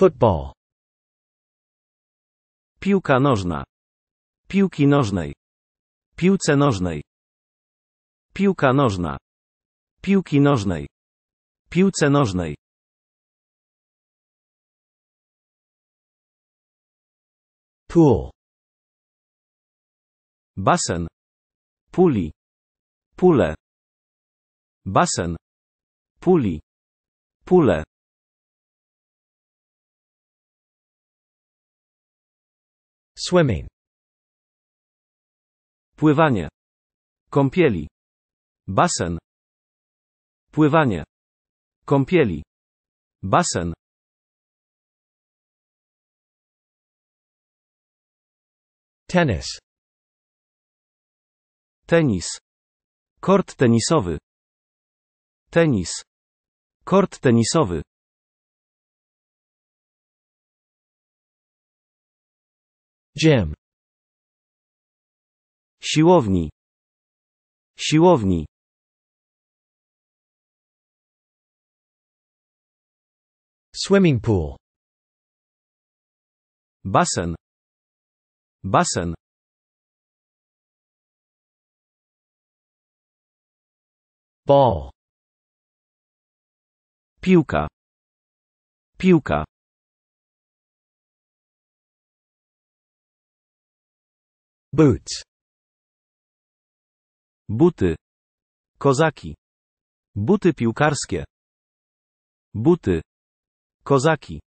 Football. Piłka nożna. Piłki nożnej. Piłce nożnej. Piłka nożna. Piłki nożnej. Piłce nożnej. Pool. Basen. Puli. Pule. Basen. Puli. Pule. Swimming. Pływanie. Kąpieli. Basen. Pływanie. Kąpieli. Basen. Tennis. Tenis. Kort tenisowy. Tenis. Kort tenisowy. Gym. Siłowni. Siłowni. Swimming pool. Basen. Basen. Ball. Piłka. Piłka. Boots. Buty. Kozaki. Buty piłkarskie. Buty. Kozaki.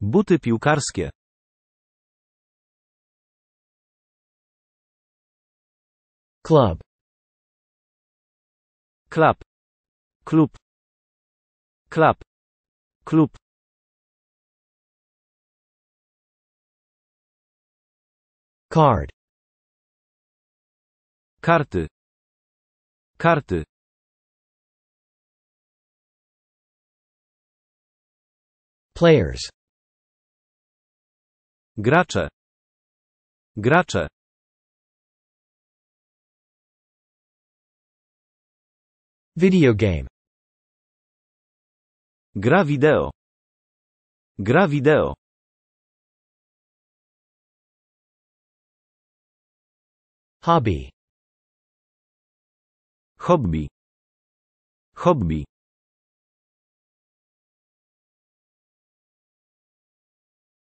Buty piłkarskie. Club. Klap. Klub. Klap. Klub. Card. karty karty players gracze gracze video game gra wideo gra wideo hobby Hobby. Hobby.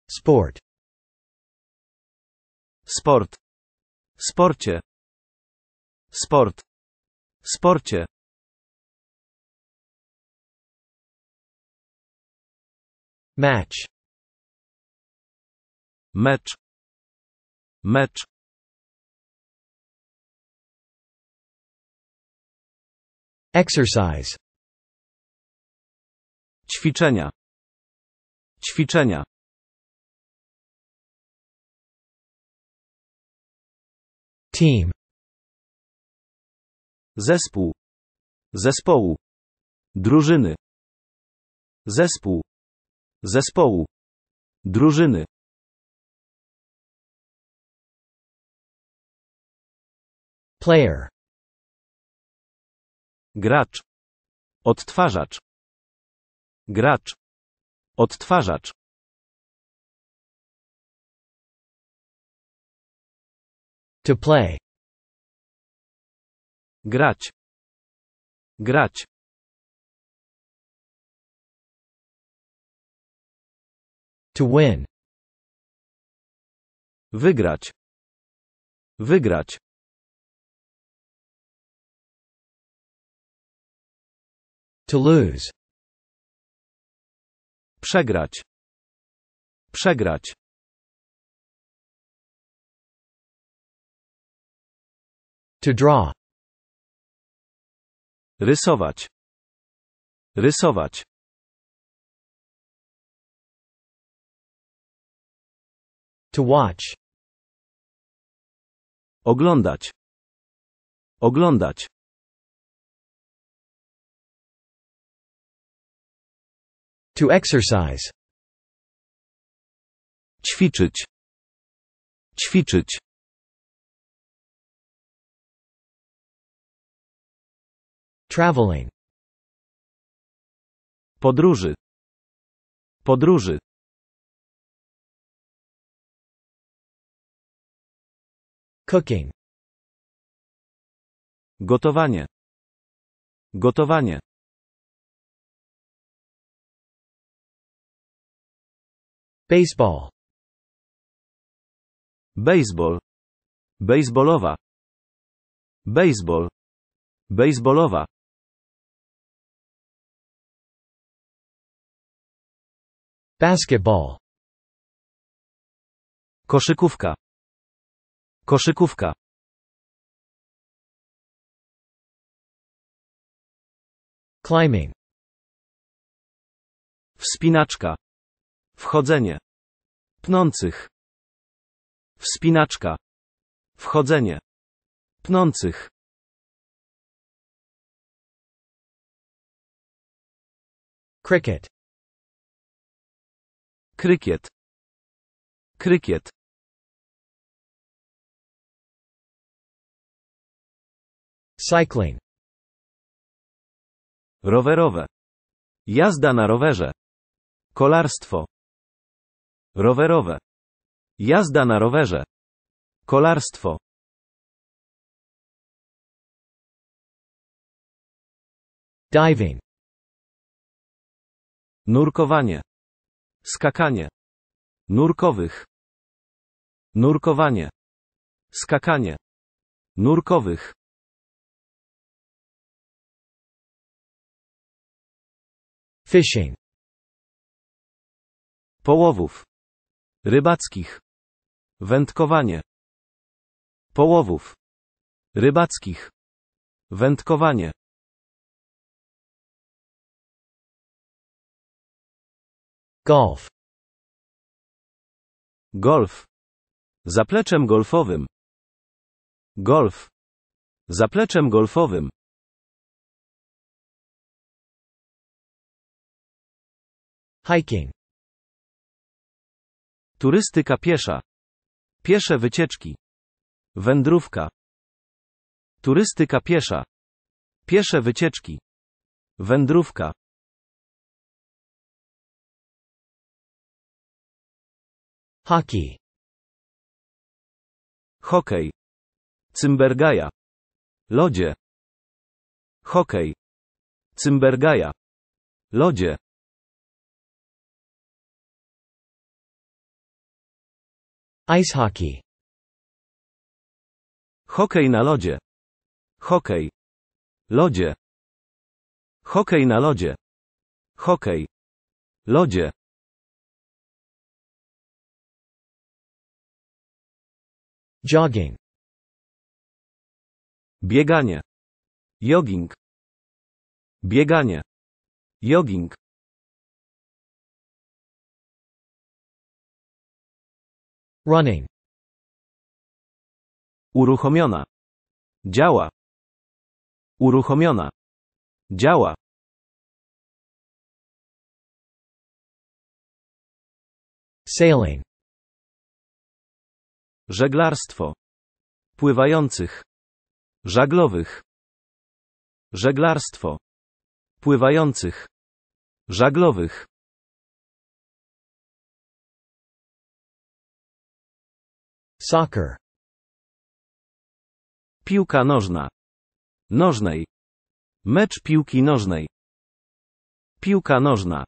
Sport. Sport. Sporcie. Sport. Sporcie. Match. Mecz. Mecz. Exercise. Ćwiczenia. Ćwiczenia. Team. Zespół. Zespołu. Drużyny. Zespół. Zespołu. Drużyny. Player gracz, odtwarzacz, gracz, odtwarzacz. To play. Grać. Grać. To win. Wygrać. Wygrać. To lose. Przegrać. Przegrać. To draw. Rysować. Rysować. To watch. Oglądać. Oglądać. To exercise. Ćwiczyć. Ćwiczyć. Traveling. Podróży. Podróży. Cooking. Gotowanie. Gotowanie. Baseball. Baseball. Baseballowa. Baseball. Baseballowa. Basketball. Koszykówka. Koszykówka. Climbing. Wspinaczka. Wchodzenie. Pnących. Wspinaczka. Wchodzenie. Pnących. Cricket. Krykiet. Krykiet. Cycling. Rowerowe. Jazda na rowerze. Kolarstwo. Rowerowe. Jazda na rowerze. Kolarstwo. Diving. Nurkowanie. Skakanie. Nurkowych. Nurkowanie. Skakanie. Nurkowych. Fishing. Połowów rybackich, wędkowanie, połowów, rybackich, wędkowanie. Golf. Golf. Zapleczem golfowym. Golf. Zapleczem golfowym. Hiking. Turystyka piesza. Piesze wycieczki. Wędrówka. Turystyka piesza. Piesze wycieczki. Wędrówka. Hockey. Hokej. Cymbergaja. Lodzie. Hokej. Cymbergaja. Lodzie. Ice hockey. Hokej na lodzie. Hokej. Lodzie. Hokej na lodzie. Hokej. Lodzie. Jogging. Bieganie. Jogging. Bieganie. Jogging. Running. Uruchomiona. Działa. Uruchomiona. Działa. Sailing. Żeglarstwo. Pływających. Żaglowych. Żeglarstwo. Pływających. Żaglowych. Soccer. Piłka nożna. Nożnej. Mecz piłki nożnej. Piłka nożna.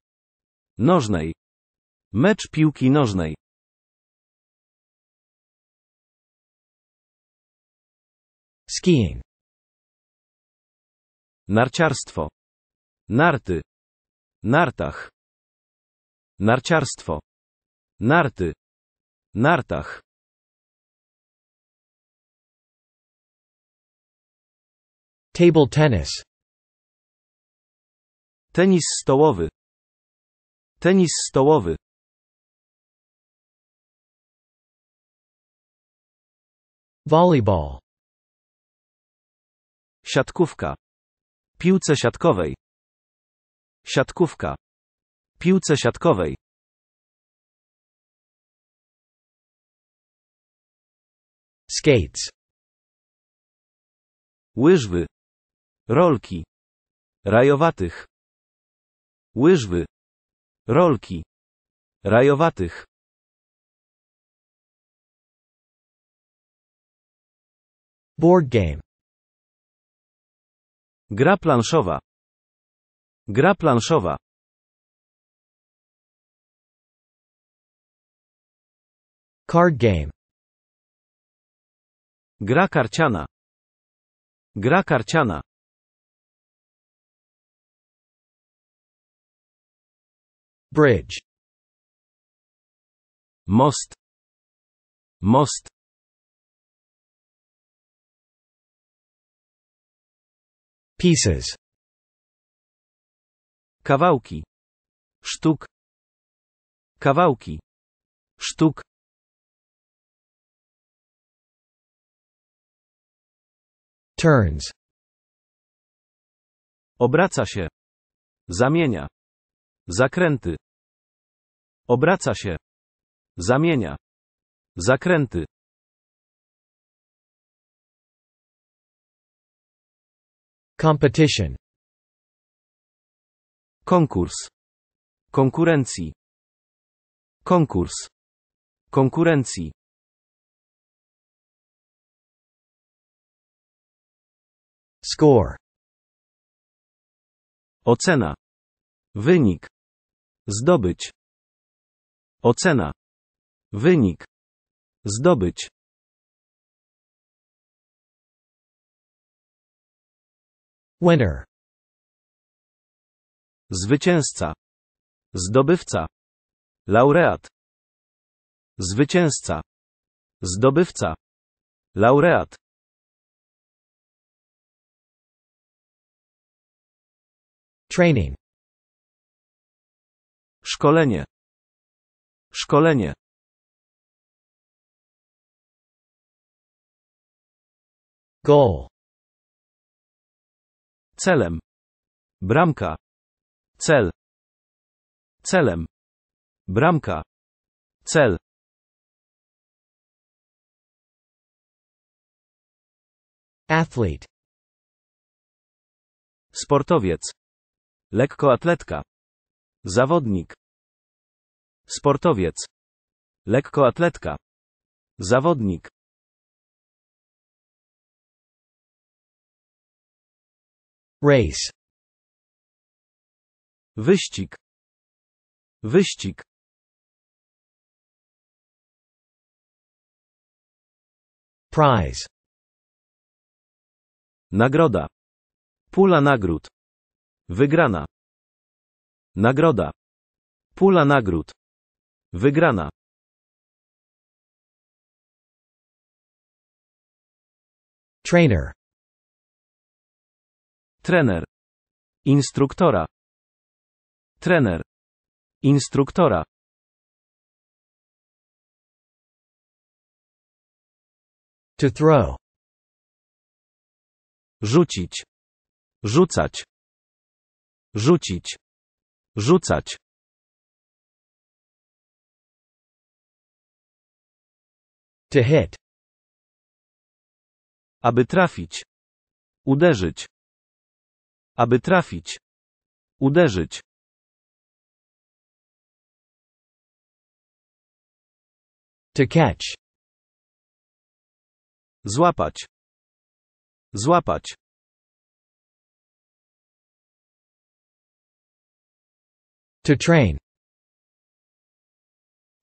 Nożnej. Mecz piłki nożnej. Skiing. Narciarstwo. Narty. Nartach. Narciarstwo. Narty. Nartach. Table tennis. Tenis stołowy. Tenis stołowy. Volleyball. Siatkówka. Piłce siatkowej. Siatkówka. Piłce siatkowej. Skates. Łyżwy rolki, rajowatych, łyżwy, rolki, rajowatych. Board game. Gra planszowa. Gra planszowa. Card game. Gra karciana. Gra karciana. Bridge Most Most Pieces Kawałki Sztuk Kawałki Sztuk Turns Obraca się. Zamienia. Zakręty. Obraca się. Zamienia. Zakręty. Competition. Konkurs. Konkurencji. Konkurs. Konkurencji. Score. Ocena. Wynik. Zdobyć. Ocena. Wynik. Zdobyć. Winner. Zwycięzca. Zdobywca. Laureat. Zwycięzca. Zdobywca. Laureat. Training. Szkolenie. Szkolenie. Goal. Celem. Bramka. Cel. Celem. Bramka. Cel. Athlete. Sportowiec. Lekkoatletka. Zawodnik. Sportowiec. Lekkoatletka. Zawodnik. Race. Wyścig. Wyścig. Prize. Nagroda. Pula nagród. Wygrana. Nagroda. Pula nagród. Wygrana. Trainer. Trener. Instruktora. Trener. Instruktora. To throw. Rzucić. Rzucać. Rzucić. Rzucać. To hit. Aby trafić. Uderzyć. Aby trafić. Uderzyć. To catch. Złapać. Złapać. To train.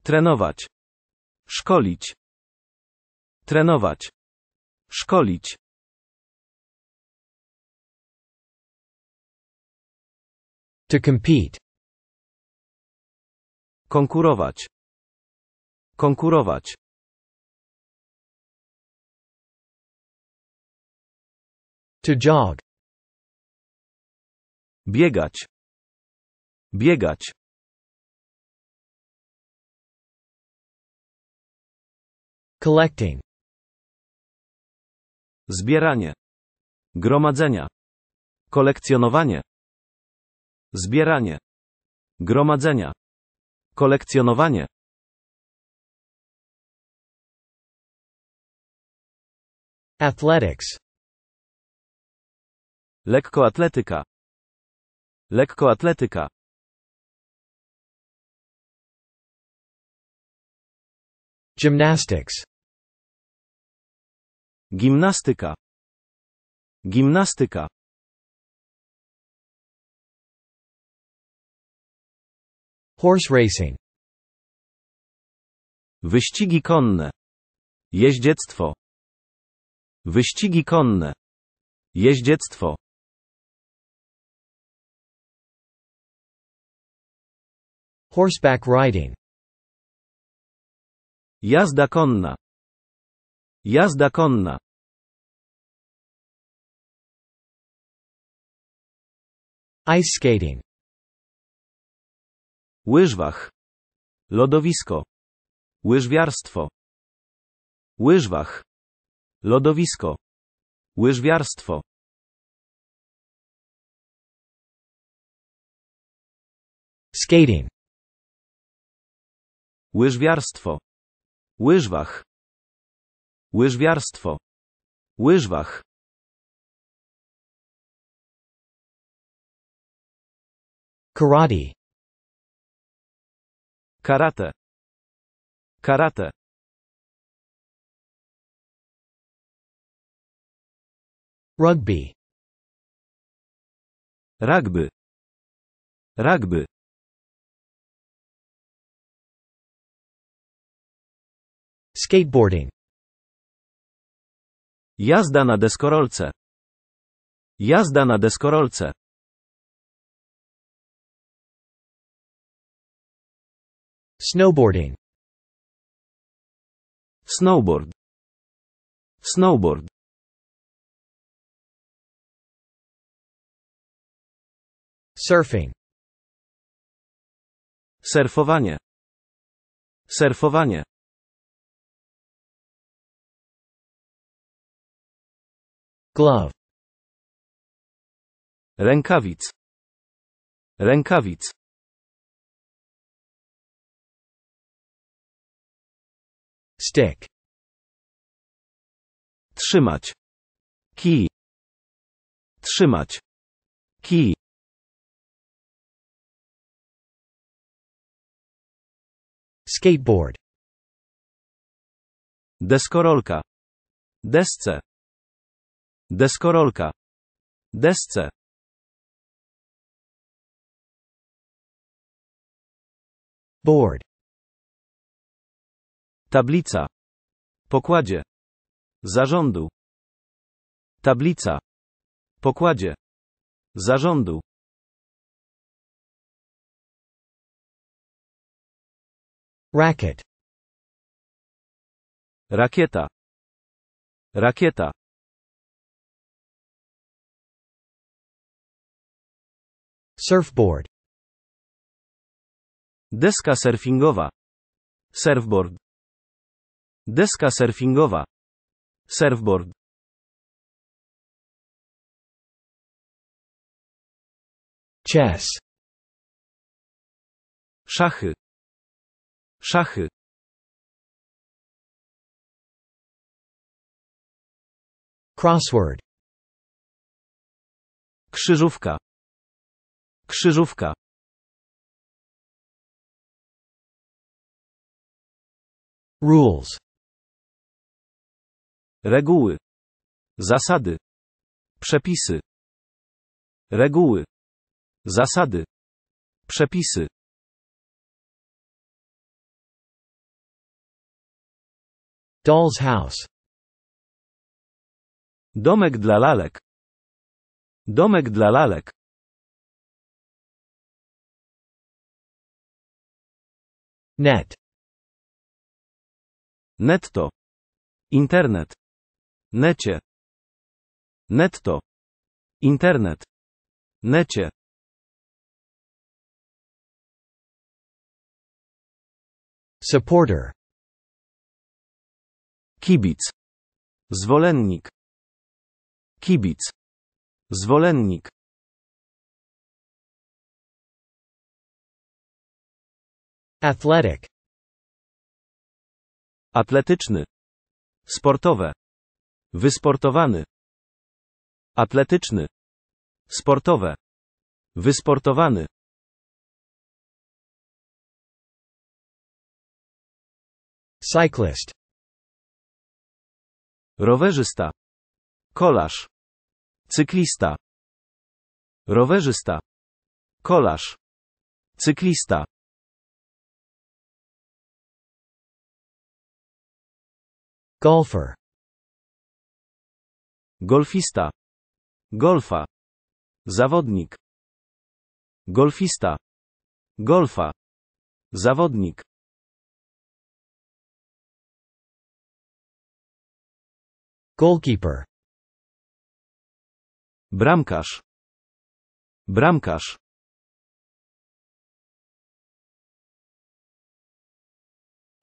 Trenować. Szkolić. Trenować. Szkolić. To compete. Konkurować. Konkurować. To jog. Biegać. Biegać. Collecting. Zbieranie. Gromadzenia. Kolekcjonowanie. Zbieranie. Gromadzenia. Kolekcjonowanie. Athletics. Lekkoatletyka. Lekkoatletyka. Gymnastics. Gimnastyka. Gimnastyka. Horse racing. Wyścigi konne. Jeździectwo. Wyścigi konne. Jeździectwo. Horseback riding. Jazda konna. Jazda konna. Ice skating. Łyżwach. Lodowisko. Łyżwiarstwo. Łyżwach. Lodowisko. Łyżwiarstwo. Skating. Łyżwiarstwo. Łyżwach. Łyżwiarstwo. Łyżwach. Karate. Karate. Karate. Rugby. Rugby. Rugby. Skateboarding. Jazda na deskorolce. Jazda na deskorolce. Snowboarding. Snowboard. Snowboard. Surfing. Surfowanie. Surfowanie. Glove. Rękawic. Rękawic. Stick. Trzymać. key, Trzymać. key, Skateboard. Deskorolka. Desce. Deskorolka. Desce. Board. Tablica. Pokładzie. Zarządu. Tablica. Pokładzie. Zarządu. Racket. Rakieta. Rakieta. Surfboard. Deska surfingowa. Surfboard. Deska surfingowa. Surfboard. Chess. Szachy. Szachy. Crossword. Krzyżówka. Krzyżówka Rules Reguły Zasady Przepisy Reguły Zasady Przepisy Doll's House Domek dla lalek Domek dla lalek Net. Netto. Internet. Necie. Netto. Internet. Necie. Supporter. Kibic. Zwolennik. Kibic. Zwolennik. Athletic. Atletyczny. Sportowe. Wysportowany. Atletyczny. Sportowe. Wysportowany. Cyclist. Rowerzysta. Kolarz. Cyklista. Rowerzysta. Kolarz. Cyklista. Golfer. Golfista. Golfa. Zawodnik. Golfista. Golfa. Zawodnik. Goalkeeper. Bramkarz. Bramkarz.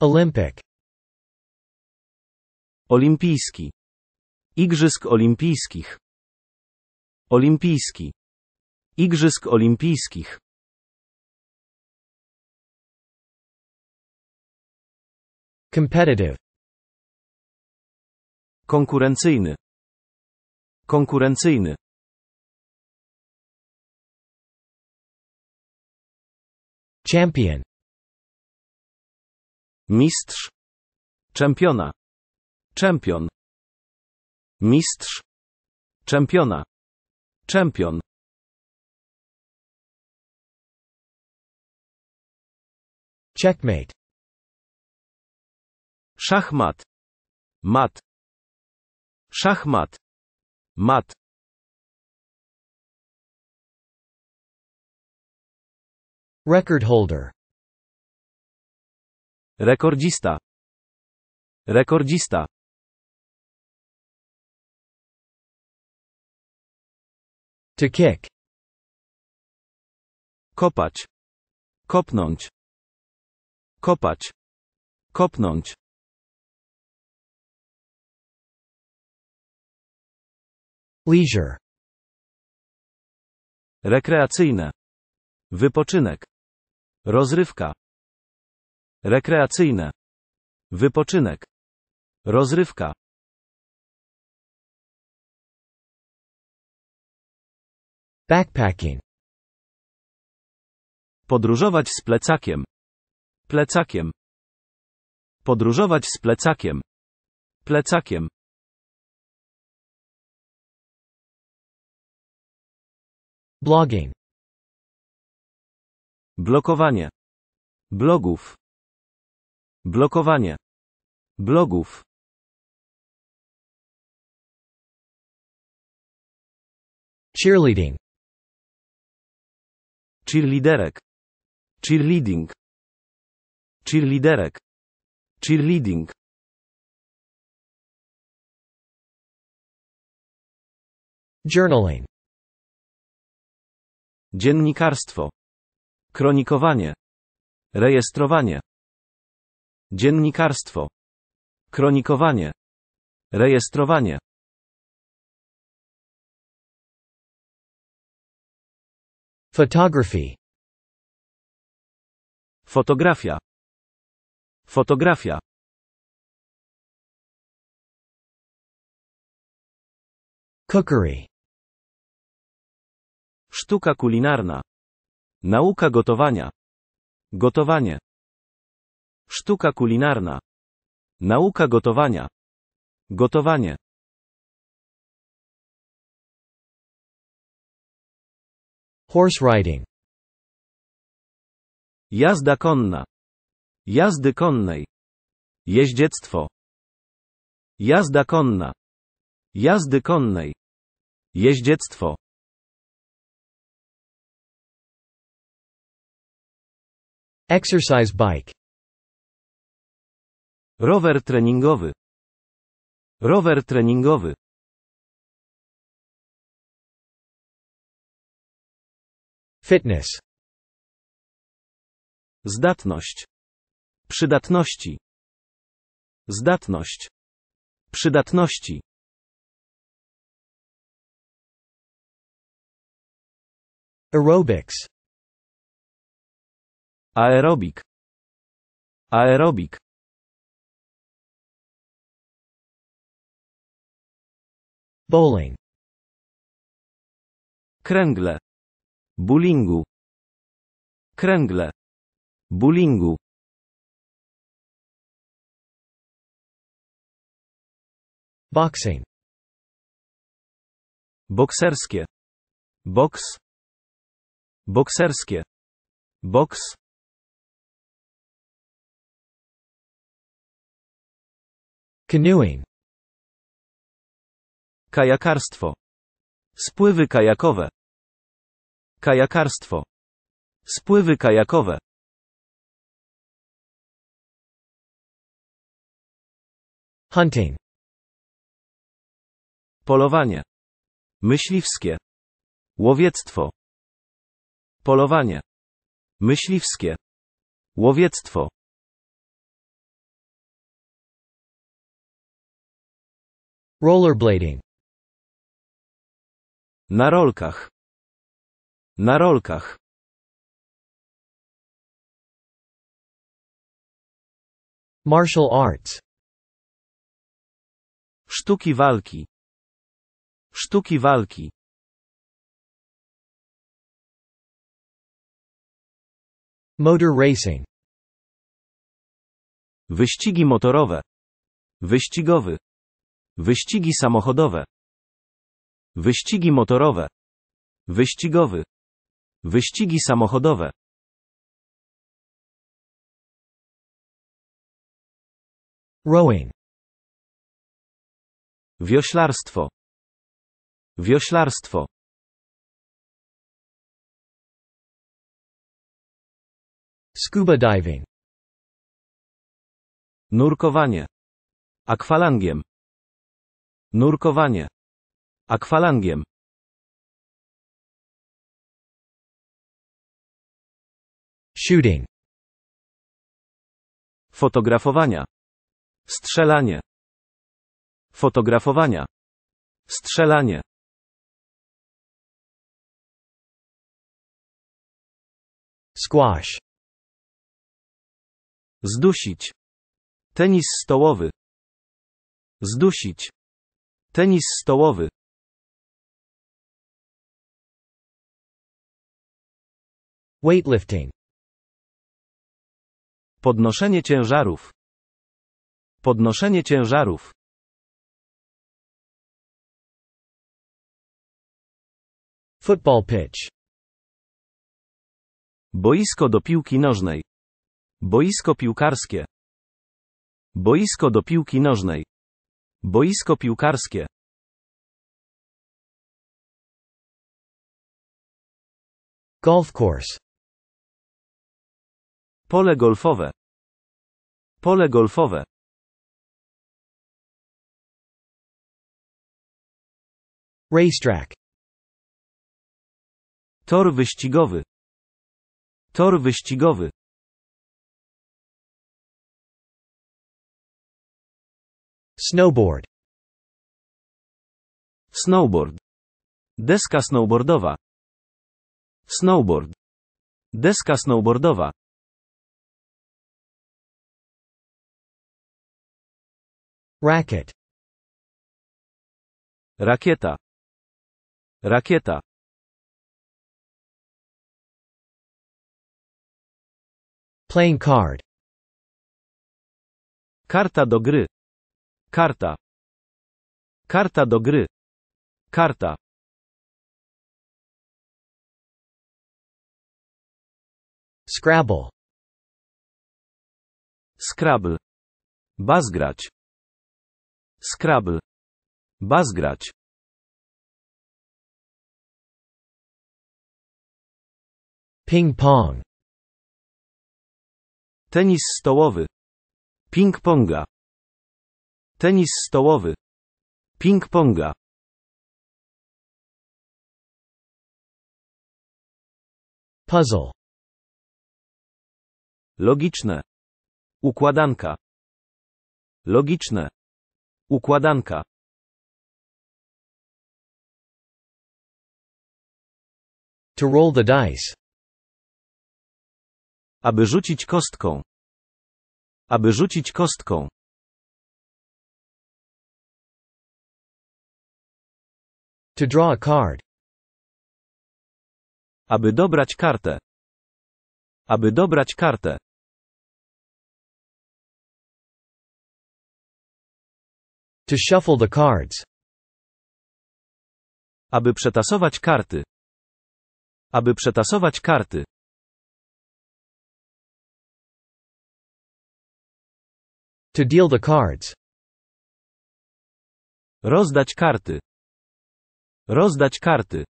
Olympic. Olimpijski. Igrzysk Olimpijskich. Olimpijski. Igrzysk Olimpijskich. Competitive. Konkurencyjny. Konkurencyjny. Champion. Mistrz. Czempiona. Czempion. Mistrz. Czempiona. Czempion. Checkmate. Szachmat. Mat. Szachmat. Mat. Record holder. Rekordzista. Rekordzista. To kick. Kopać. Kopnąć. Kopać. Kopnąć. Leisure. Rekreacyjne. Wypoczynek. Rozrywka. Rekreacyjne. Wypoczynek. Rozrywka. Backpacking. Podróżować z plecakiem. Plecakiem. Podróżować z plecakiem. Plecakiem. Blogging. Blokowanie. Blogów. Blokowanie. Blogów. Cheerleading cheerleaderek cheerleading cheerleaderek cheerleading journaling dziennikarstwo kronikowanie rejestrowanie dziennikarstwo kronikowanie rejestrowanie Photography Fotografia Fotografia Cookery Sztuka kulinarna Nauka gotowania Gotowanie Sztuka kulinarna Nauka gotowania Gotowanie Horse riding. Jazda konna. Jazdy konnej. Jeździectwo. Jazda konna. Jazdy konnej. Jeździectwo. Exercise bike. Rower treningowy. Rower treningowy. Fitness. Zdatność. Przydatności. Zdatność. Przydatności. Aerobics. Aerobik. Aerobik. Bowling. Kręgle. Bulingu. Kręgle. Bulingu. Boxing. Bokserskie. Boks. Bokserskie. Boks. Canoeing. Kajakarstwo. Spływy kajakowe. Kajakarstwo. Spływy kajakowe. Hunting. Polowanie. Myśliwskie. Łowiectwo. Polowanie. Myśliwskie. Łowiectwo. Rollerblading. Na rolkach. Na rolkach. Martial arts. Sztuki walki. Sztuki walki. Motor racing. Wyścigi motorowe. Wyścigowy. Wyścigi samochodowe. Wyścigi motorowe. Wyścigowy. Wyścigi samochodowe. Rowing. Wioślarstwo. Wioślarstwo. Scuba diving. Nurkowanie. Akwalangiem. Nurkowanie. Akwalangiem. shooting fotografowania strzelanie fotografowania strzelanie squash zdusić tenis stołowy zdusić tenis stołowy weightlifting Podnoszenie ciężarów. Podnoszenie ciężarów. Football pitch. Boisko do piłki nożnej. Boisko piłkarskie. Boisko do piłki nożnej. Boisko piłkarskie. Golf course. Pole golfowe. Pole golfowe. Racetrack. Tor wyścigowy. Tor wyścigowy. Snowboard. Snowboard. Deska snowboardowa. Snowboard. Deska snowboardowa. Racket. Rakieta. Rakieta. Playing card. Karta do gry. Karta. Karta do gry. Karta. Scrabble. Scrabble. Bazgrać. Scrabble. Bazgrać. Ping-pong. Tenis stołowy. Ping-ponga. Tenis stołowy. Ping-ponga. Puzzle. Logiczne. Układanka. Logiczne. Układanka To roll the dice. Aby rzucić kostką. Aby rzucić kostką. To draw a card. Aby dobrać kartę. Aby dobrać kartę. To shuffle the cards. Aby przetasować karty. Aby przetasować karty. To deal the cards. Rozdać karty. Rozdać karty.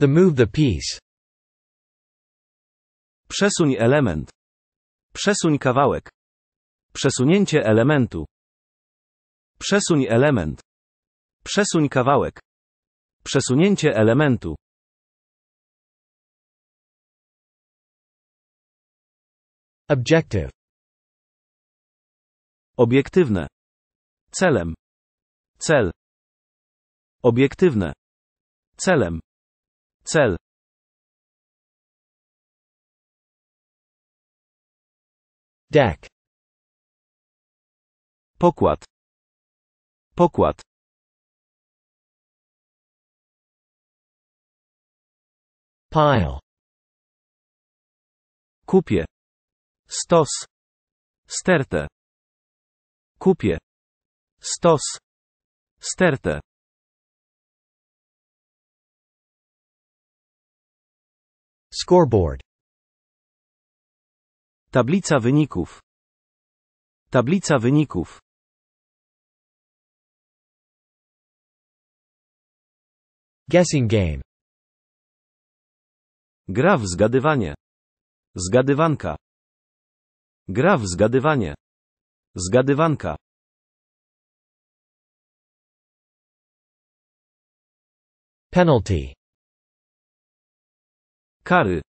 The move the piece. Przesuń element. Przesuń kawałek. Przesunięcie elementu. Przesuń element. Przesuń kawałek. Przesunięcie elementu. Objective. Obiektywne. Celem. Cel. Obiektywne. Celem. Cel. Deck Pokład Pokład Pile Kupię Stos Stertę Kupię Stos Stertę Scoreboard Tablica wyników. Tablica wyników. Guessing game. Gra w zgadywanie. Zgadywanka. Gra w zgadywanie. Zgadywanka. Penalty. Kary.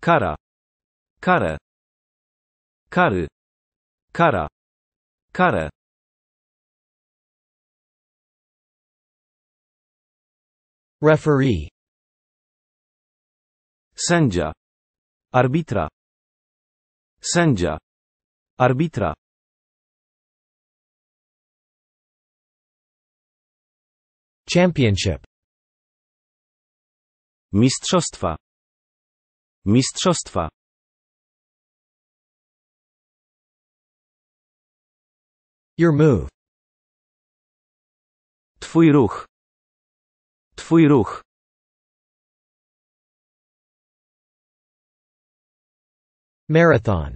Kara. kara kary, kara, karę. Referee. Sędzia. Arbitra. Sędzia. Arbitra. Championship. Mistrzostwa. Mistrzostwa. Your move. Twój ruch. Twój ruch. Marathon.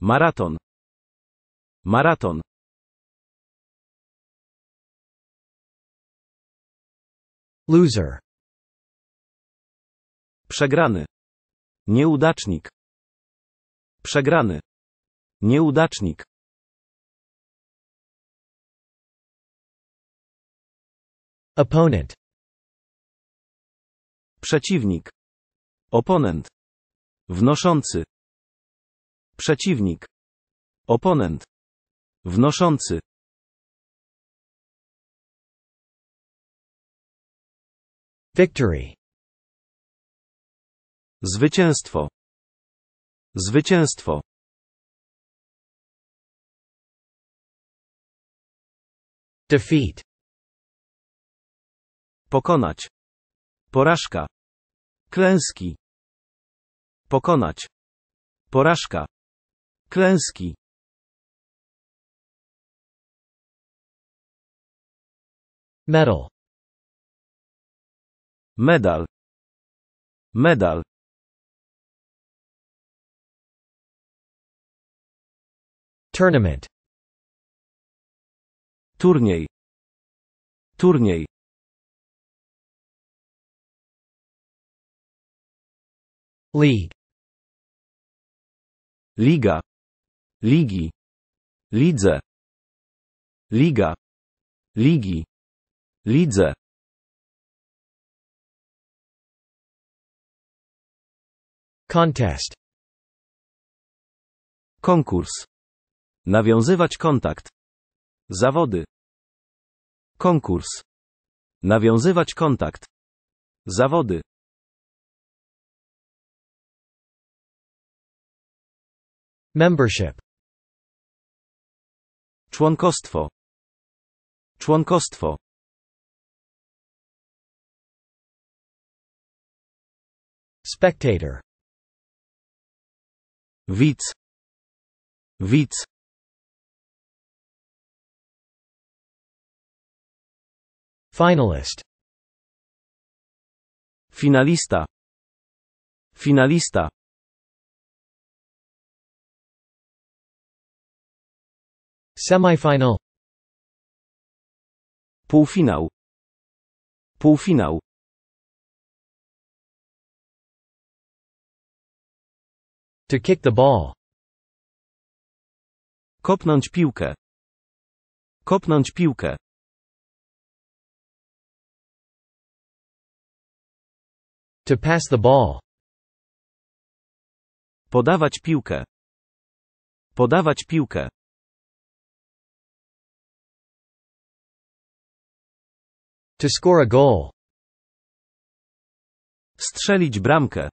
Maraton. Maraton. Loser. Przegrany. Nieudacznik. Przegrany. Nieudacznik. Opponent. Przeciwnik. Oponent. Wnoszący. Przeciwnik. Oponent. Wnoszący. Victory. Zwycięstwo. Zwycięstwo. Defeat. Pokonać. Porażka. Klęski. Pokonać. Porażka. Klęski. Medal. Medal. Medal. Tournament. Turniej. Turniej. League. Liga. Ligi. Lidze. Liga. Ligi. Lidze. Contest. Konkurs. Nawiązywać kontakt. Zawody. Konkurs. Nawiązywać kontakt. Zawody. Membership. Członkostwo. Członkostwo. Spectator. Widz. Widz. Finalist Finalista Finalista Semifinal Półfinał Półfinał To kick the ball. Kopnąć piłkę. Kopnąć piłkę. To pass the ball. Podawać piłkę. Podawać piłkę. To score a goal. Strzelić bramkę.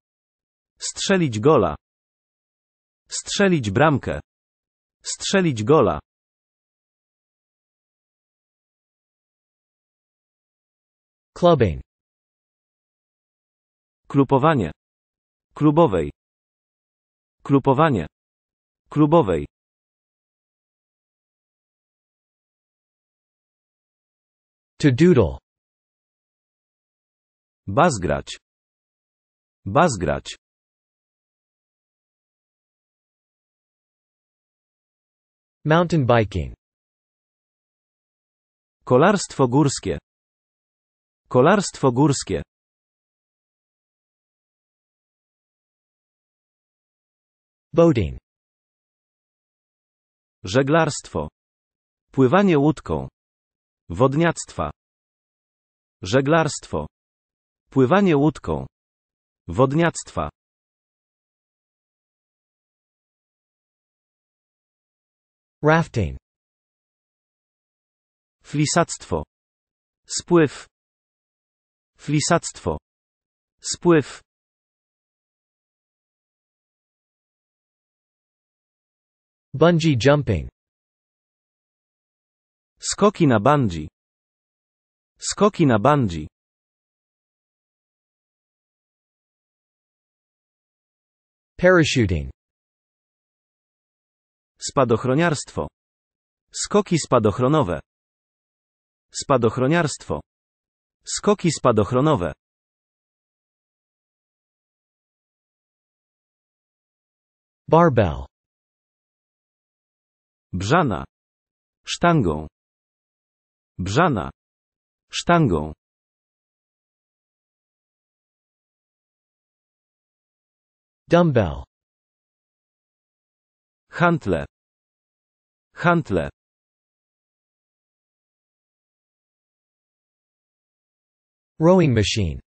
Strzelić gola. Strzelić bramkę. Strzelić gola. Clubbing klubowanie, Klubowej. klubowanie, Klubowej. To doodle. Bazgrać. Bazgrać. Mountain biking. Kolarstwo górskie. Kolarstwo górskie. Boating. Żeglarstwo. Pływanie łódką. Wodniactwa. Żeglarstwo. Pływanie łódką. Wodniactwa. Rafting. Flisactwo. Spływ. Flisactwo. Spływ. Bungee jumping. Skoki na bungee. Skoki na bungee. Parachuting. Spadochroniarstwo. Skoki spadochronowe. Spadochroniarstwo. Skoki spadochronowe. Barbell. Brzana. Sztangą. Brzana. Sztangą. Dumbbell. Hantle. Hantle. Rowing machine.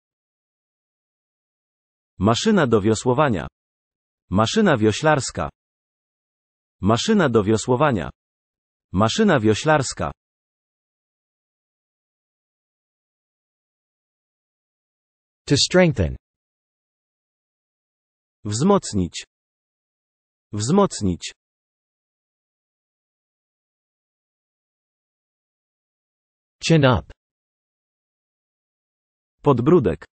Maszyna do wiosłowania. Maszyna wioślarska. Maszyna do wiosłowania. Maszyna wioślarska. To strengthen. Wzmocnić. Wzmocnić. Chin up. Podbródek.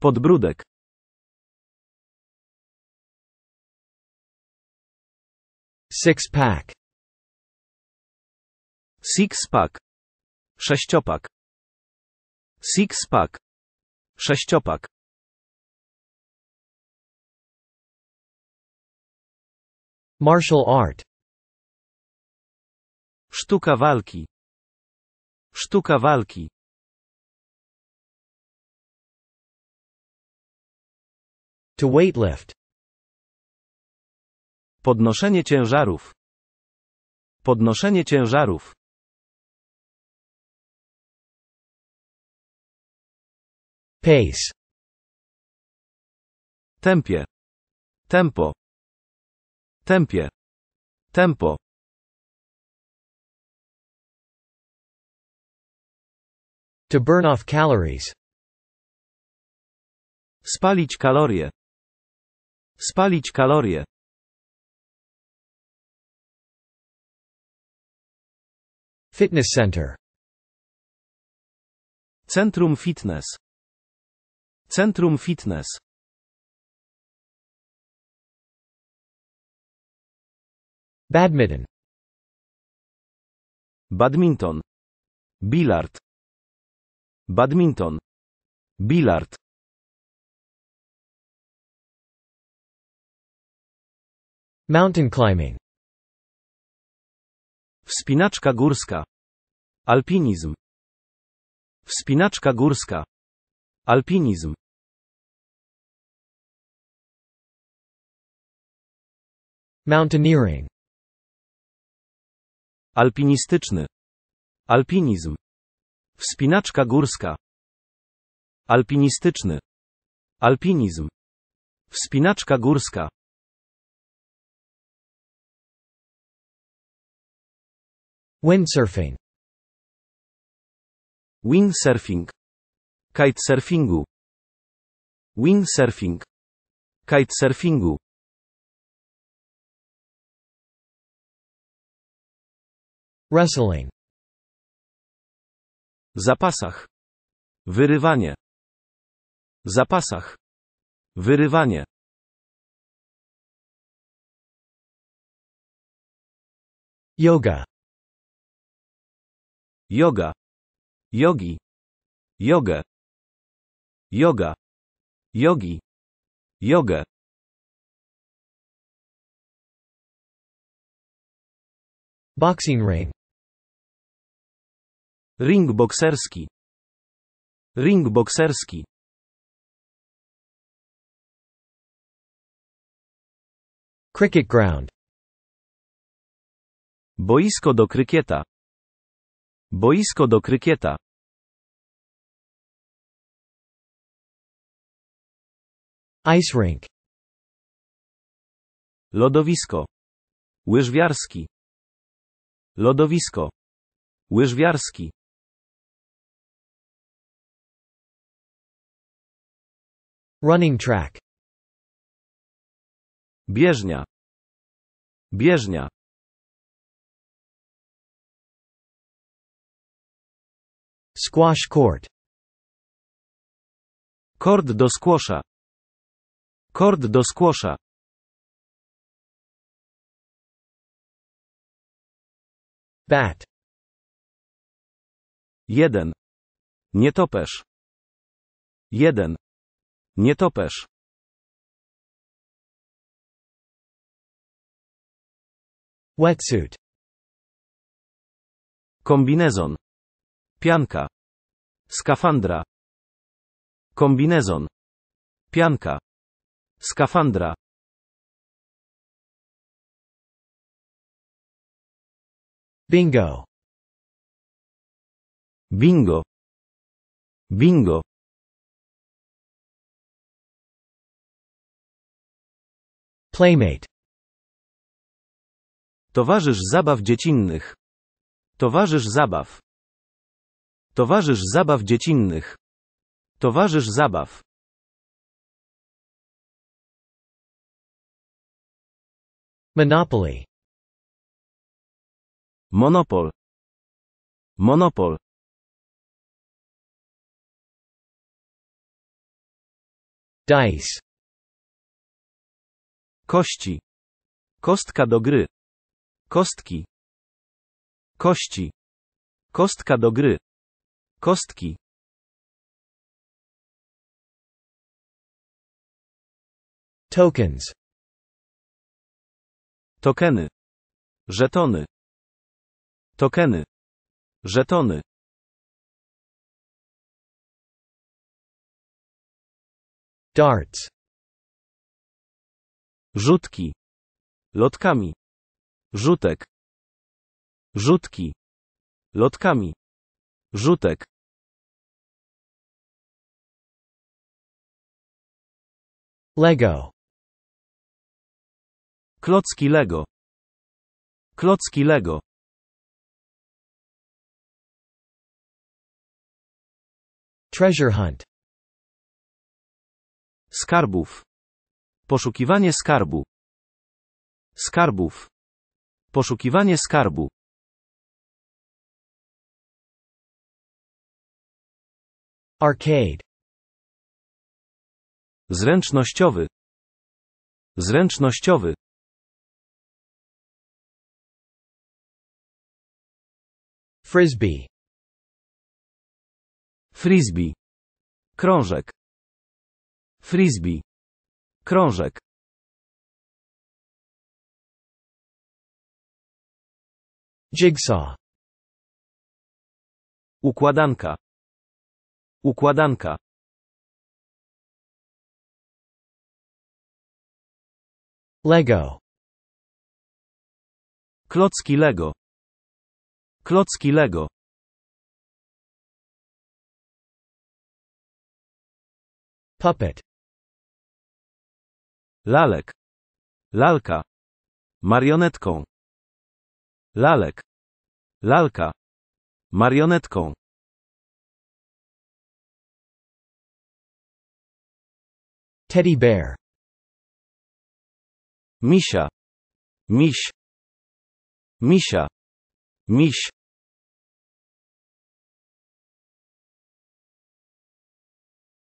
Podbródek. Six-pack. Six-pack. Sześciopak. Six-pack. Sześciopak. Martial art. Sztuka walki. Sztuka walki. To weightlift. Podnoszenie ciężarów. Podnoszenie ciężarów. Pace. Tempie. Tempo. Tempie. Tempo. To burn off calories. Spalić kalorie. Spalić kalorie. Fitness Center. Centrum Fitness. Centrum Fitness. Badminton. Badminton. Bilard. Badminton. Bilard. Mountain climbing. Wspinaczka górska. Alpinizm. Wspinaczka górska. Alpinizm. Mountaineering. Alpinistyczny. Alpinizm. Wspinaczka górska. Alpinistyczny. Alpinizm. Wspinaczka górska. Windsurfing. Windsurfing. Kitesurfingu. Windsurfing. Kitesurfingu. Wrestling. Zapasach. Wyrywanie. Zapasach. Wyrywanie. Yoga. Yoga. yogi yoga yoga yogi yoga boxing ring ring bokserski ring bokserski cricket ground boisko do krykieta Boisko do krykieta. Ice rink. Lodowisko. Łyżwiarski. Lodowisko. Łyżwiarski. Running track. Bieżnia. Bieżnia. Squash court. Kord do squasha. Kord do squasha. Bat. jeden, Nietoperz. 1. Nietoperz. Wetsuit. Kombinezon. Pianka. Skafandra. Kombinezon. Pianka. Skafandra. Bingo. Bingo. Bingo. Playmate. Towarzysz zabaw dziecinnych. Towarzysz zabaw. Towarzysz zabaw dziecinnych. Towarzysz zabaw. Monopoly. Monopol. Monopol. Dice. Kości. Kostka do gry. Kostki. Kości. Kostka do gry. Kostki. Tokens. Tokeny. Żetony. Tokeny. Żetony. Darts. Rzutki. Lotkami. Rzutek. Rzutki. Lotkami. Rzutek. Lego. Klocki Lego. Klocki Lego. Treasure hunt. Skarbów. Poszukiwanie skarbu. Skarbów. Poszukiwanie skarbu. Arcade. Zręcznościowy. Zręcznościowy. Frisbee. Frisbee. Krążek. Frisbee. Krążek. Jigsaw. Układanka. Układanka Lego Klocki Lego Klocki Lego Puppet Lalek Lalka Marionetką Lalek Lalka Marionetką Teddy bear Misha Mish Misha Mish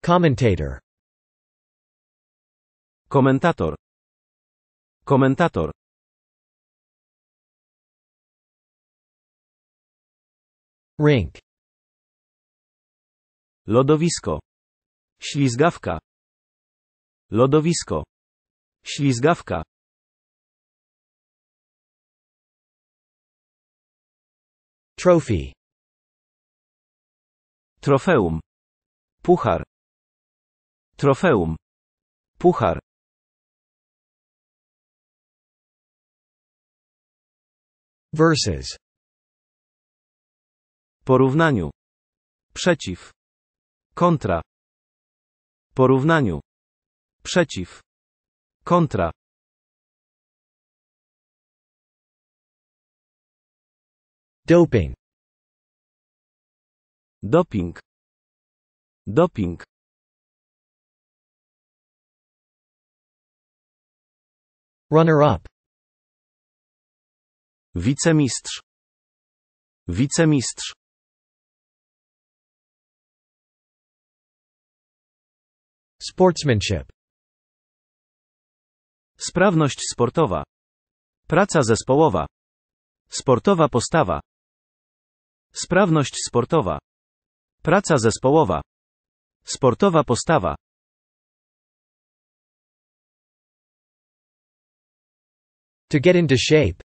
Commentator Commentator Commentator Rink Lodowisko Ślizgawka Lodowisko. Ślizgawka. Trophy. Trofeum. Puchar. Trofeum. Puchar. Versus. Porównaniu. Przeciw. Kontra. Porównaniu. Przeciw. Kontra. Doping. Doping. Doping. Runner-up. Wicemistrz. Wicemistrz. Sportsmanship. Sprawność sportowa. Praca zespołowa. Sportowa postawa. Sprawność sportowa. Praca zespołowa. Sportowa postawa. To get into shape.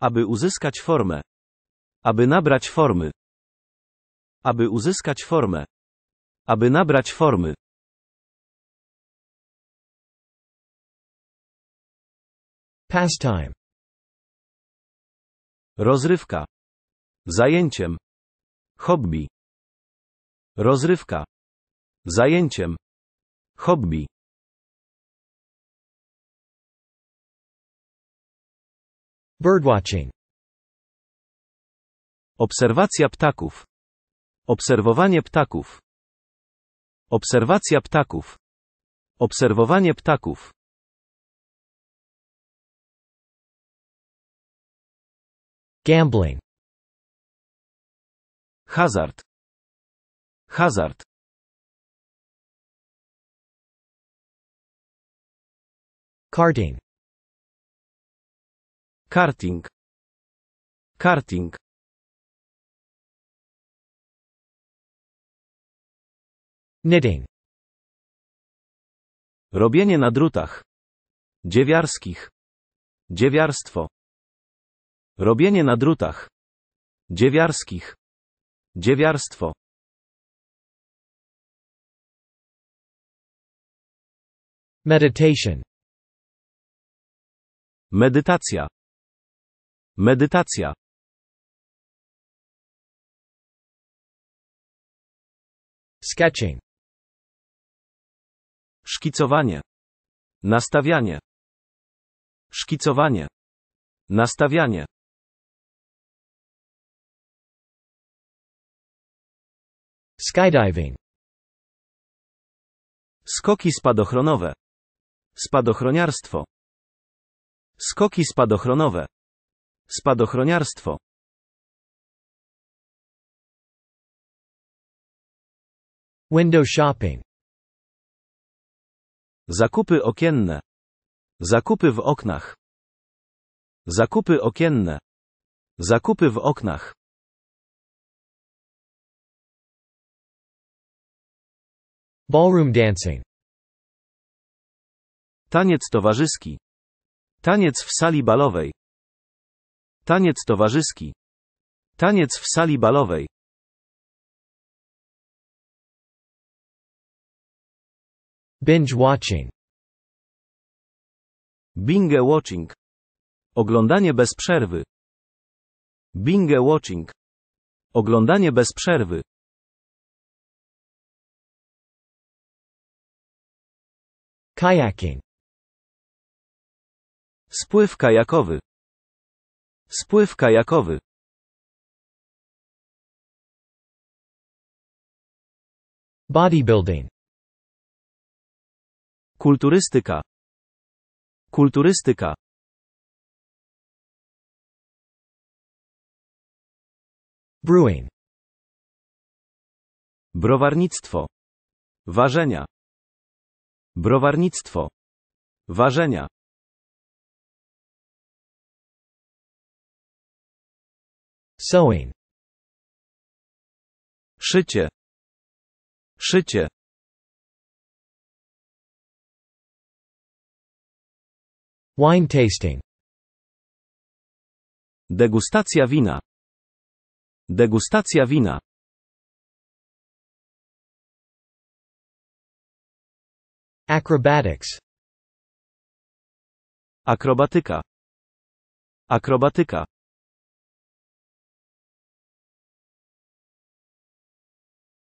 Aby uzyskać formę. Aby nabrać formy. Aby uzyskać formę. Aby nabrać formy. Pastime. Rozrywka. Zajęciem. Hobby. Rozrywka. Zajęciem. Hobby. Birdwatching. Obserwacja ptaków. Obserwowanie ptaków. Obserwacja ptaków. Obserwowanie ptaków. Gambling. Hazard. Hazard. Karting. Karting. Karting. Knitting. Robienie na drutach. Dziewiarskich. Dziewiarstwo. Robienie na drutach. Dziewiarskich. Dziewiarstwo. Meditation. Medytacja. Medytacja. Sketching. Szkicowanie. Nastawianie. Szkicowanie. Nastawianie. Skydiving. Skoki spadochronowe. Spadochroniarstwo. Skoki spadochronowe. Spadochroniarstwo. Window shopping. Zakupy okienne. Zakupy w oknach. Zakupy okienne. Zakupy w oknach. Ballroom dancing. Taniec towarzyski. Taniec w sali balowej. Taniec towarzyski. Taniec w sali balowej. Binge watching. Binge watching. Oglądanie bez przerwy. Binge watching. Oglądanie bez przerwy. Kajaking. Spływ kajakowy. Spływ kajakowy. Bodybuilding. Kulturystyka. Kulturystyka. Brewing. Browarnictwo. Ważenia. Browarnictwo. Ważenia. Sewing. Szycie. Szycie. Wine tasting. Degustacja wina. Degustacja wina. Acrobatics. Akrobatyka. Akrobatyka.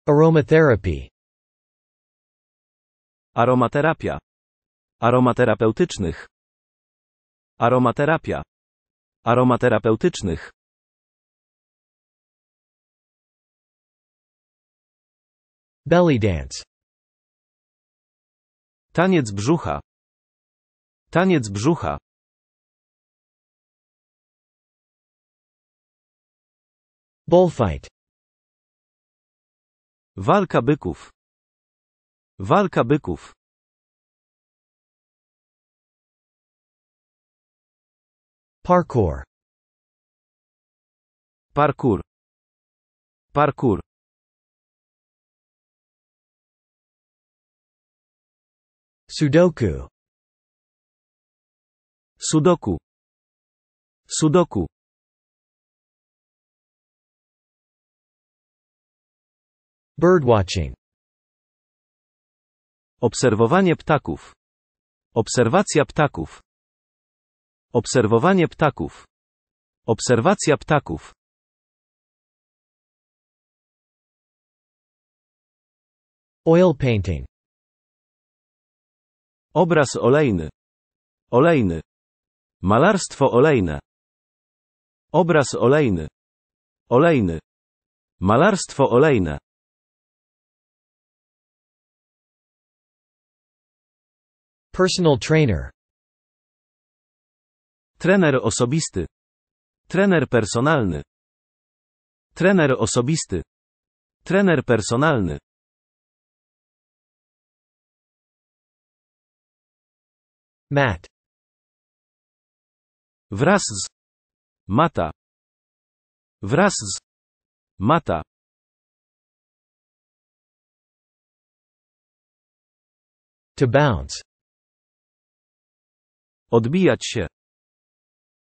Aromatherapy. Aromaterapia. Aromaterapeutycznych. Aromaterapia. Aromaterapeutycznych. Belly dance. Taniec brzucha. Taniec brzucha. Bullfight. Walka byków. Walka byków. Parkour. Parkour. Parkour. Sudoku. Sudoku. Sudoku. Birdwatching. Obserwowanie ptaków. Obserwacja ptaków. Obserwowanie ptaków. Obserwacja ptaków. Oil painting. Obraz olejny. Olejny. Malarstwo olejne. Obraz olejny. Olejny. Malarstwo olejne. Personal trainer. Trener osobisty. Trener personalny. Trener osobisty. Trener personalny. Mat. Wraz z. Mata. Wraz z. Mata. To bounce. Odbijać się.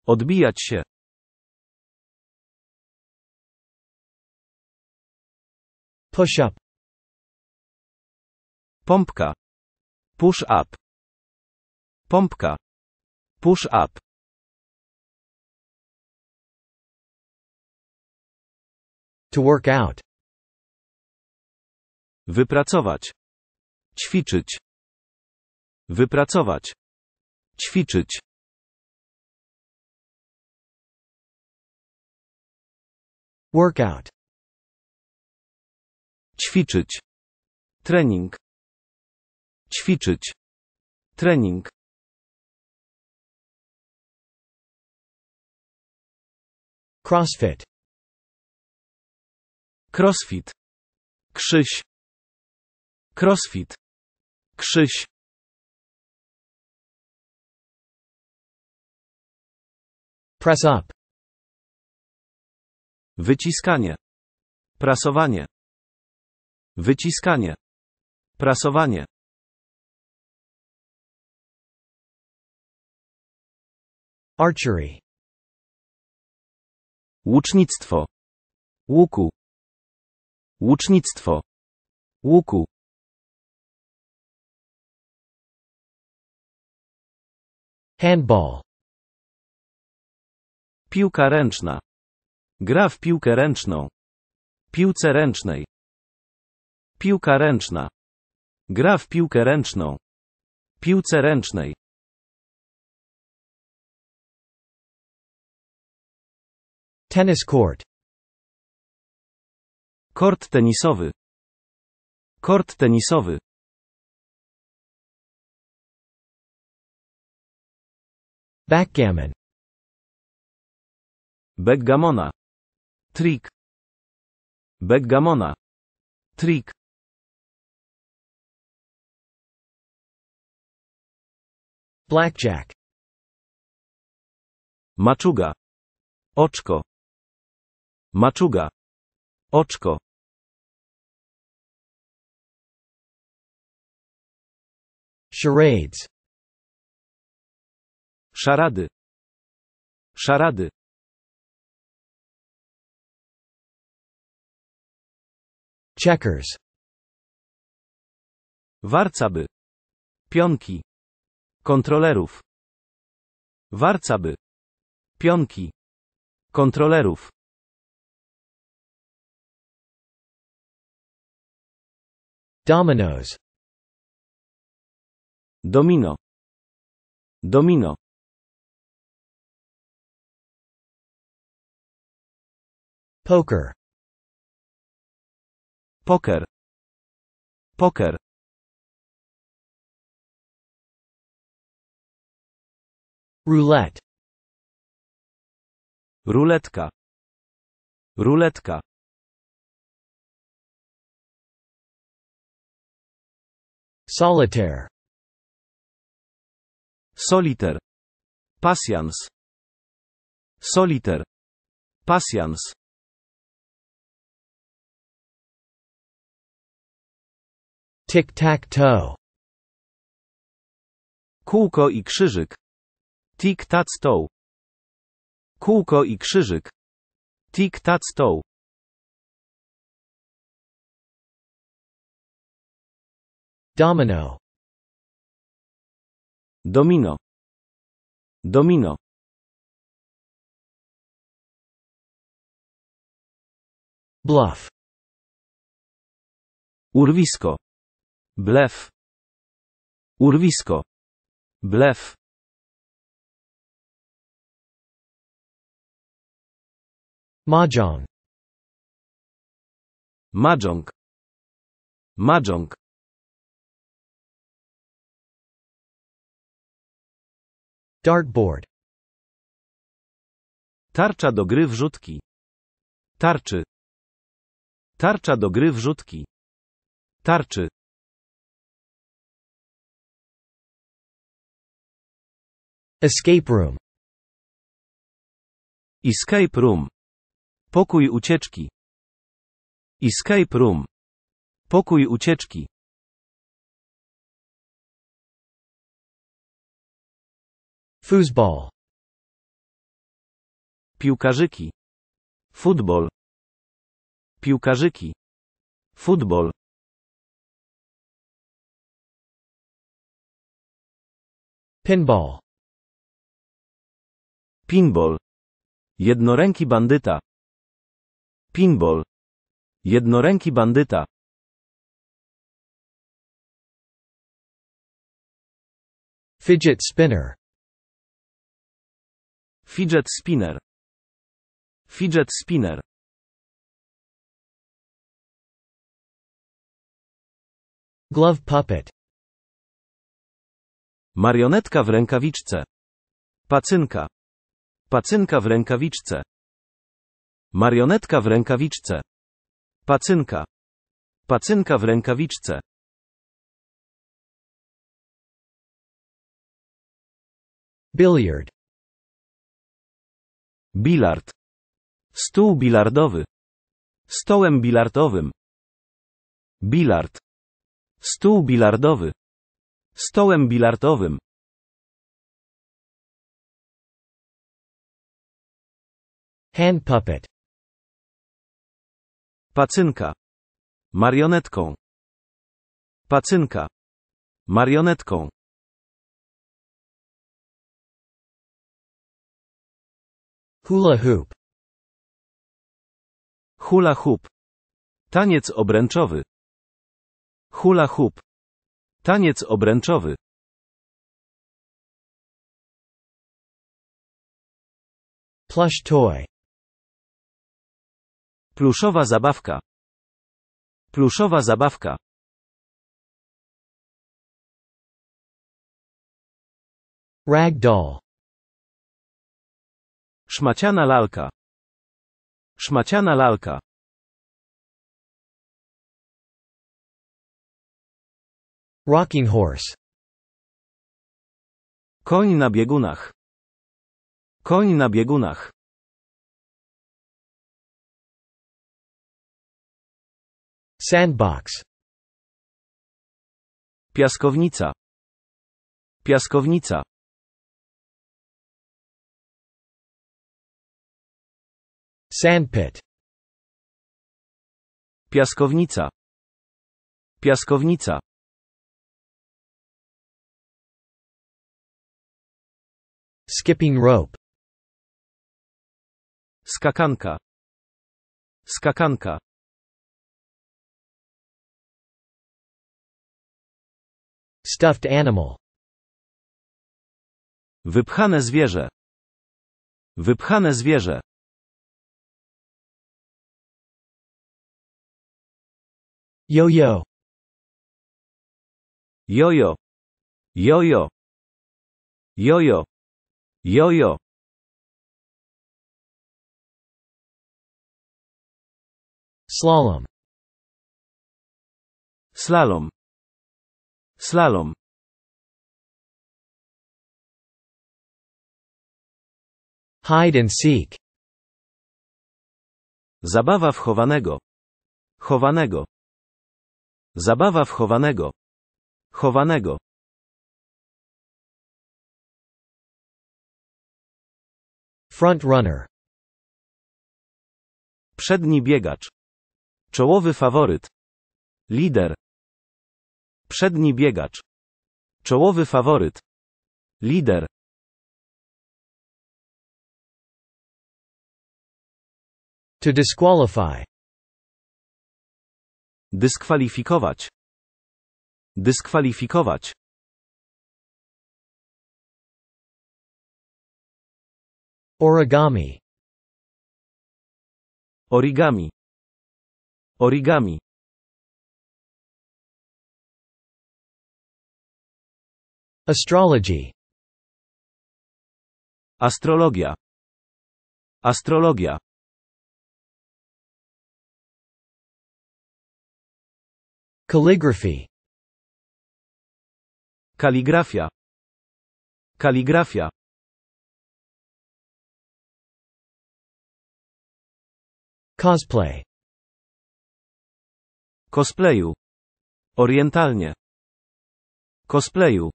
Odbijać się. Push up. Pompka. Push up. Pompka. Push-up. To work out. Wypracować. Ćwiczyć. Wypracować. Ćwiczyć. Workout. Ćwiczyć. Trening. Ćwiczyć. Trening. CrossFit CrossFit Krzyś CrossFit Krzyś Press up Wyciskanie Prasowanie Wyciskanie Prasowanie Archery Łucznictwo. Łuku. Łucznictwo. Łuku. Handball. Piłka ręczna. Gra w piłkę ręczną. Piłce ręcznej. Piłka ręczna. Gra w piłkę ręczną. Piłce ręcznej. Tennis court. Kort tenisowy. Kort tenisowy. Backgammon. backgammona, Trik. backgammona, Trik. Blackjack. Maczuga. Oczko. Maczuga. Oczko. Charades. Szarady. Szarady. Checkers. Warcaby. Pionki. Kontrolerów. Warcaby. Pionki. Kontrolerów. Dominoes. Domino. Domino. Poker. Poker. Poker. Roulette. Ruletka. Ruletka. Solitaire. Solitaire. Pasjans. Solitaire. Pasjans. Tic-tac-toe. Kółko i krzyżyk. Tic-tac-toe. Kółko i krzyżyk. Tic-tac-toe. Domino. Domino. Domino. Bluff. Urwisko. Blef. Urwisko. Blef. Mahjong. Mahjong. Mahjong. Dartboard. Tarcza do gry wrzutki. Tarczy. Tarcza do gry wrzutki. Tarczy. Escape room. Escape room. Pokój ucieczki. Escape room. Pokój ucieczki. Foosball. Piłkarzyki. Futbol. Piłkarzyki. Futbol. Pinball. Pinball. Jednoręki bandyta. Pinball. Jednoręki bandyta. Fidget spinner Fidget spinner. Fidget spinner. Glove puppet. Marionetka w rękawiczce. Pacynka. Pacynka w rękawiczce. Marionetka w rękawiczce. Pacynka. Pacynka w rękawiczce. Billiard. Bilard. Stół bilardowy. Stołem bilardowym. Bilard. Stół bilardowy. Stołem bilardowym. Hand puppet. Pacynka. Marionetką. Pacynka. Marionetką. Hula hoop. Hula hoop. Taniec obręczowy. Hula hoop. Taniec obręczowy. Plush toy. Pluszowa zabawka. Pluszowa zabawka. Ragdoll. Szmaciana lalka. Szmaciana lalka. Rocking horse. Koń na biegunach. Koń na biegunach. Sandbox. Piaskownica. Piaskownica. Sandpit. Piaskownica. Piaskownica. Skipping rope. Skakanka. Skakanka. Stuffed animal. Wypchane zwierzę. Wypchane zwierzę. Yo-yo. yo yo yo, yo yo. Slalom. Slalom. Slalom. Hide and seek. Zabawa w chowanego. Chowanego. Zabawa w chowanego. Chowanego. runner. Przedni biegacz. Czołowy faworyt. Lider. Przedni biegacz. Czołowy faworyt. Lider. To disqualify. Dyskwalifikować. Dyskwalifikować. Origami. Origami. Origami. Astrology. Astrologia. Astrologia. Calligraphy. Kaligrafia. Kaligrafia. Cosplay. Cosplayu. Orientalnie. Cosplayu.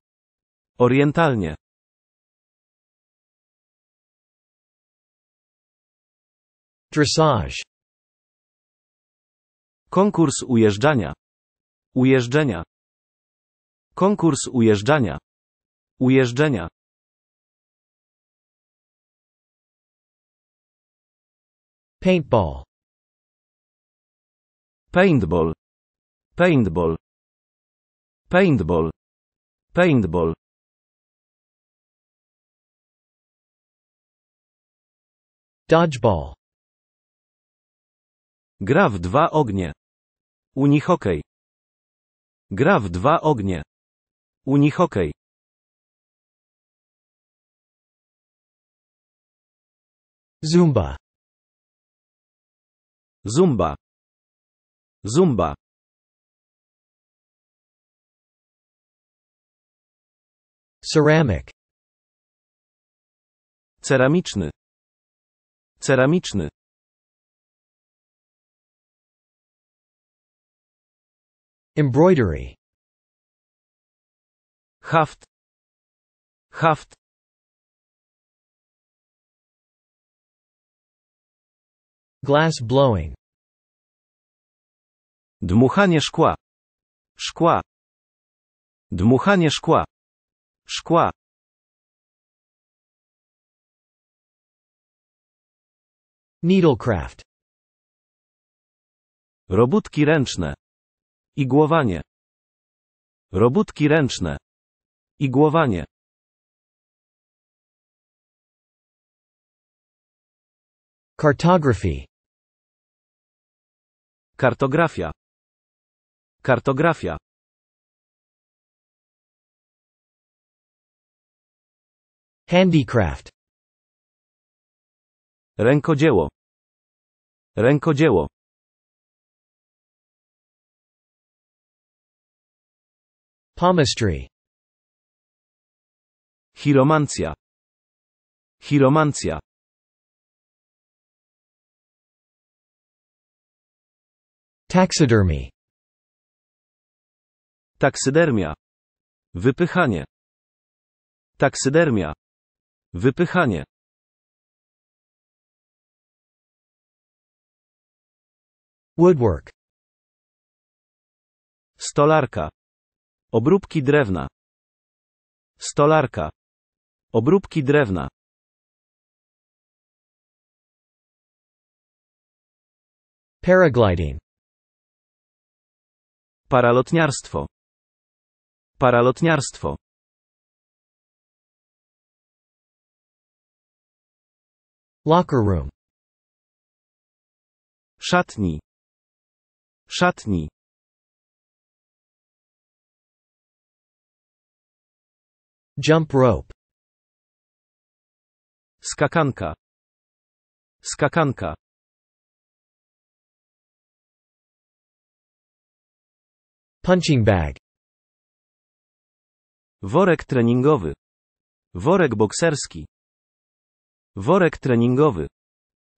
Orientalnie. Dressage. Konkurs ujeżdżania. Ujeżdżenia. Konkurs ujeżdżania. Ujeżdżenia. Paintball. Paintball. Paintball. Paintball. Paintball. Dodgeball. Gra w dwa ognie. Unihokej. Gra w dwa ognie. Unihokej. Zumba. Zumba. Zumba. Ceramic. Ceramiczny. Ceramiczny. Embroidery Haft Haft Glass blowing Dmuchanie szkła Szkła Dmuchanie szkła Szkła Needlecraft Robótki ręczne Igłowanie. Robótki ręczne. Igłowanie. Kartografia. Kartografia. Kartografia. Handicraft. Rękodzieło. Rękodzieło. Palmistry Chiromancja Chiromancja Taxidermy Taksydermia Wypychanie Taksydermia Wypychanie Woodwork Stolarka Obróbki drewna. Stolarka. Obróbki drewna. Paragliding. Paralotniarstwo. Paralotniarstwo. Locker room. Szatni. Szatni. Jump rope. Skakanka. Skakanka. Punching bag. Worek treningowy. Worek bokserski. Worek treningowy.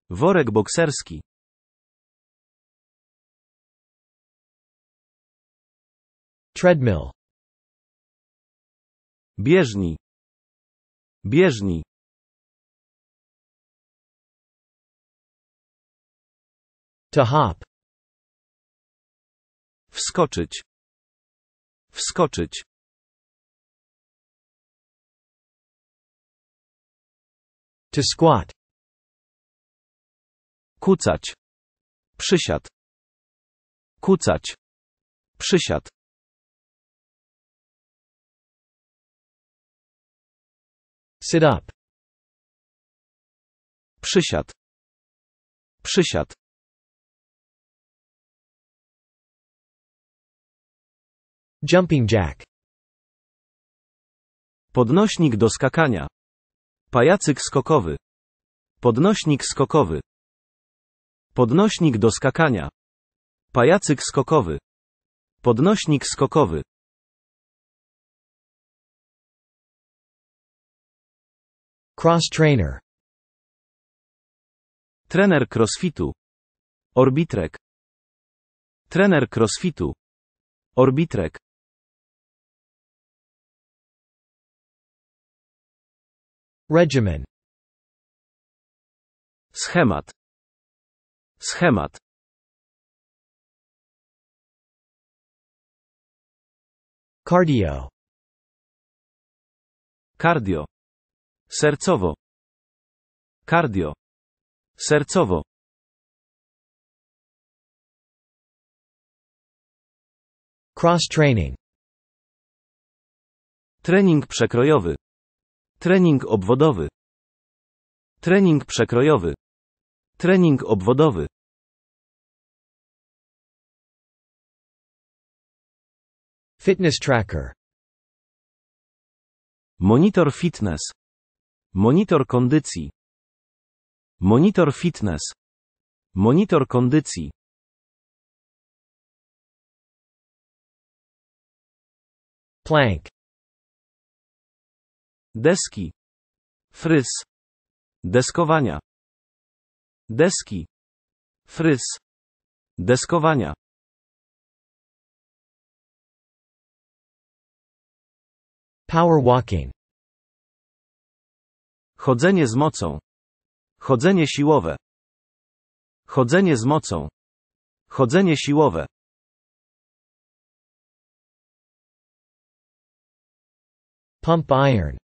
Worek bokserski. Treadmill. Bieżni. Bieżni. To hop. Wskoczyć. Wskoczyć. To squat. Kucać. Przysiad. Kucać. Przysiad. Sit up. Przysiad. Przysiad. Jumping jack. Podnośnik do skakania. Pajacyk skokowy. Podnośnik skokowy. Podnośnik do skakania. Pajacyk skokowy. Podnośnik skokowy. Cross trainer. Trener crossfitu. Orbitrek. Trener crossfitu. Orbitrek. Regimen. Schemat. Schemat. Cardio. Cardio sercowo, kardio, sercowo. Cross training. Trening przekrojowy. Trening obwodowy. Trening przekrojowy. Trening obwodowy. Fitness tracker. Monitor fitness. Monitor kondycji. Monitor fitness. Monitor kondycji. Plank. Deski. Fryz. Deskowania. Deski. Fryz. Deskowania. Power walking. Chodzenie z mocą. Chodzenie siłowe. Chodzenie z mocą. Chodzenie siłowe. Pump iron.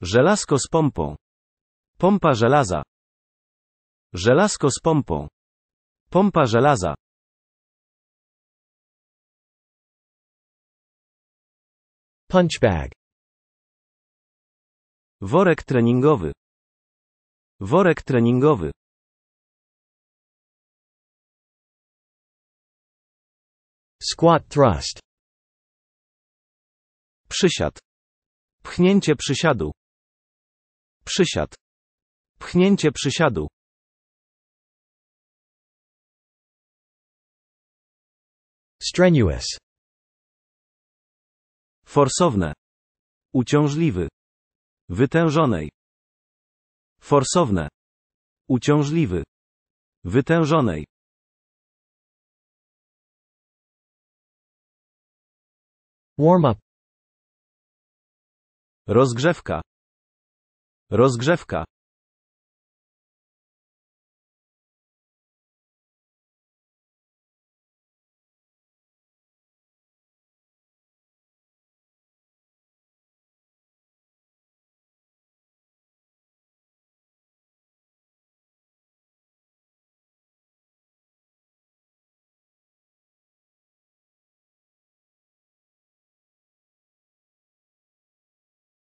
Żelazko z pompą. Pompa żelaza. Żelazko z pompą. Pompa żelaza. Punch bag. Worek treningowy. Worek treningowy. Squat thrust. Przysiad. Pchnięcie przysiadu. Przysiad. Pchnięcie przysiadu. Strenuous. Forsowne. Uciążliwy wytężonej, forsowne, uciążliwy, wytężonej. Warm up. Rozgrzewka. Rozgrzewka.